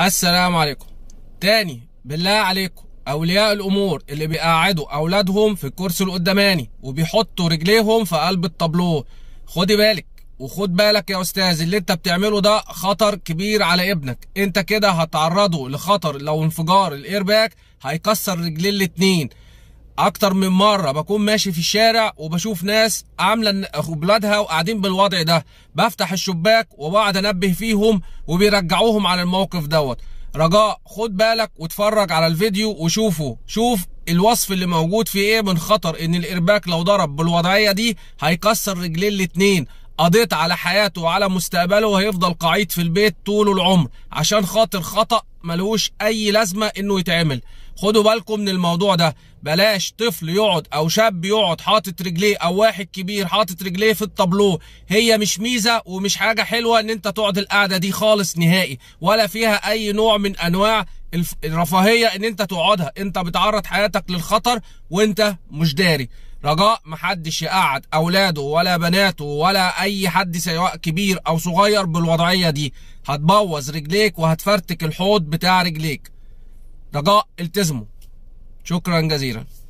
السلام عليكم تاني بالله عليكم اولياء الامور اللي بيقعدوا اولادهم في الكرسي القداماني وبيحطوا رجليهم في قلب الطابلوه خدي بالك وخد بالك يا استاذ اللي انت بتعمله ده خطر كبير على ابنك انت كده هتعرضه لخطر لو انفجار الايرباك هيكسر رجلين الاتنين اكتر من مره بكون ماشي في الشارع وبشوف ناس عامله بلادها وقاعدين بالوضع ده بفتح الشباك وبقعد انبه فيهم وبيرجعوهم على الموقف دوت رجاء خد بالك واتفرج على الفيديو وشوفه شوف الوصف اللي موجود فيه ايه من خطر ان الارباك لو ضرب بالوضعيه دي هيكسر رجلين الاتنين قضيت على حياته وعلى مستقبله وهيفضل قعيد في البيت طول العمر عشان خاطر خطأ ملوش اي لازمه انه يتعمل خدوا بالكم من الموضوع ده بلاش طفل يقعد او شاب يقعد حاطط رجليه او واحد كبير حاطط رجليه في الطابلو هي مش ميزه ومش حاجه حلوه ان انت تقعد القعده دي خالص نهائي ولا فيها اي نوع من انواع الرفاهيه ان انت تقعدها انت بتعرض حياتك للخطر وانت مش داري رجاء محدش يقعد اولاده ولا بناته ولا اي حد سواء كبير او صغير بالوضعيه دي هتبوظ رجليك وهتفرتك الحوض بتاع رجليك رجاء التزموا شكرا جزيلا